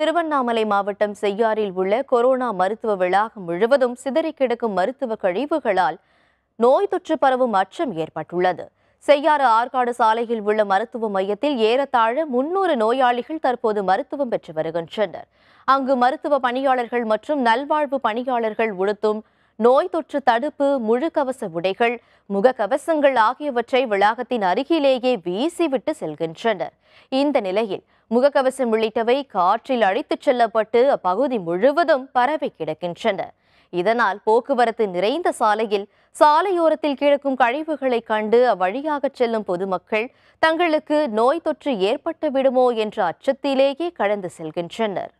திருவண்ணாமலை மாவட்டம் செய்யாறில் உள்ள கொரோனா மருத்துவ வளாகம் முழுவதும் சிதறி கிடக்கும் மருத்துவ கழிவுகளால் நோய் தொற்று பரவும் அச்சம் ஏற்பட்டுள்ளது செய்யாறு ஆற்காடு சாலையில் உள்ள மருத்துவ மையத்தில் ஏறத்தாழ முன்னூறு நோயாளிகள் தற்போது மருத்துவம் பெற்று வருகின்றனர் அங்கு மருத்துவ பணியாளர்கள் மற்றும் நல்வாழ்வு பணியாளர்கள் உடுத்தும் நோய் தொற்று தடுப்பு முழுக்கவச உடைகள் முகக்கவசங்கள் ஆகியவற்றை வளாகத்தின் அருகிலேயே வீசிவிட்டு செல்கின்றனர் இந்த நிலையில் முகக்கவசம் உள்ளிட்டவை காற்றில் அழைத்துச் செல்லப்பட்டு அப்பகுதி முழுவதும் பரவி கிடக்கின்றன இதனால் போக்குவரத்து நிறைந்த சாலையில் சாலையோரத்தில் கிடக்கும் கழிவுகளை கண்டு அவ்வழியாக செல்லும் பொதுமக்கள் தங்களுக்கு நோய் தொற்று ஏற்பட்டு விடுமோ என்ற அச்சத்திலேயே கடந்து செல்கின்றனர்